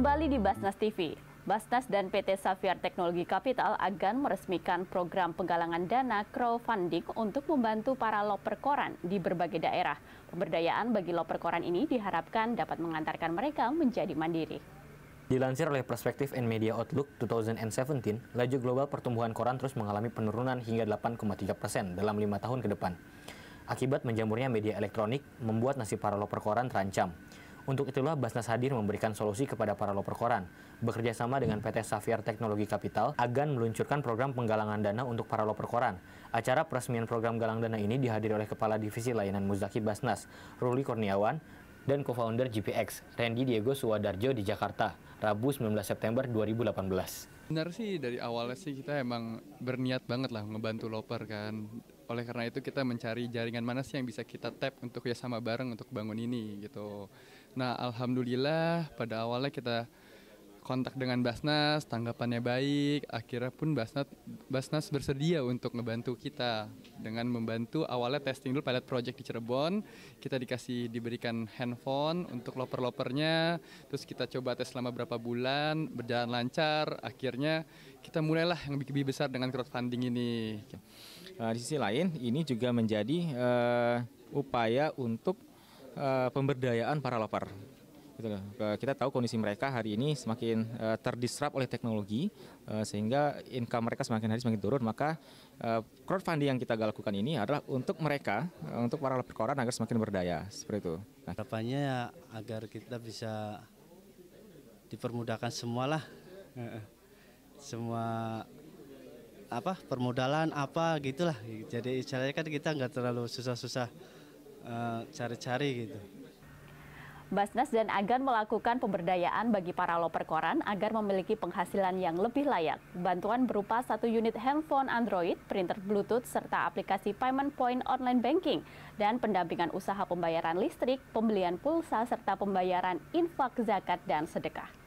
Kembali di Basnas TV, Basnas dan PT Safiar Teknologi Kapital akan meresmikan program penggalangan dana crowdfunding untuk membantu para loper koran di berbagai daerah. Pemberdayaan bagi loper koran ini diharapkan dapat mengantarkan mereka menjadi mandiri. Dilansir oleh Perspektif and Media Outlook 2017, laju global pertumbuhan koran terus mengalami penurunan hingga 8,3 persen dalam lima tahun ke depan. Akibat menjamurnya media elektronik, membuat nasib para loper koran terancam. Untuk itulah Basnas hadir memberikan solusi kepada para loper koran. Bekerja sama dengan PT Safiar Teknologi Kapital, Agan meluncurkan program penggalangan dana untuk para loper koran. Acara peresmian program galang dana ini dihadiri oleh Kepala Divisi Layanan Muzaki Basnas, Ruli Kurniawan, dan co-founder GPX, Randy Diego Suwadarjo di Jakarta, Rabu 19 September 2018. Benar sih dari awalnya sih kita emang berniat banget lah ngebantu loper kan oleh karena itu kita mencari jaringan mana sih yang bisa kita tap untuk kerjasama bareng untuk bangun ini gitu. Nah alhamdulillah pada awalnya kita kontak dengan Basnas, tanggapannya baik, akhirnya pun Basnas, Basnas bersedia untuk ngebantu kita dengan membantu awalnya testing dulu pilot project di Cirebon, kita dikasih diberikan handphone untuk loper-lopernya, terus kita coba tes selama berapa bulan, berjalan lancar, akhirnya kita mulailah yang lebih besar dengan crowdfunding ini. Eh, di sisi lain, ini juga menjadi uh, upaya untuk uh, pemberdayaan para loper gitu Kita tahu kondisi mereka hari ini semakin uh, eh, terdisrupt oleh teknologi uh, sehingga income mereka semakin hari semakin turun maka uh, crowdfunding yang kita lakukan ini adalah untuk mereka uh, untuk para koran agar semakin berdaya seperti itu. Nah. Harapannya ya agar kita bisa dipermudahkan semualah semua apa permodalan apa gitulah jadi caranya kan kita nggak terlalu susah-susah cari-cari uh, cari -cari, gitu. Basnas dan Agan melakukan pemberdayaan bagi para loper koran agar memiliki penghasilan yang lebih layak. Bantuan berupa satu unit handphone Android, printer Bluetooth, serta aplikasi payment point online banking, dan pendampingan usaha pembayaran listrik, pembelian pulsa, serta pembayaran infak zakat dan sedekah.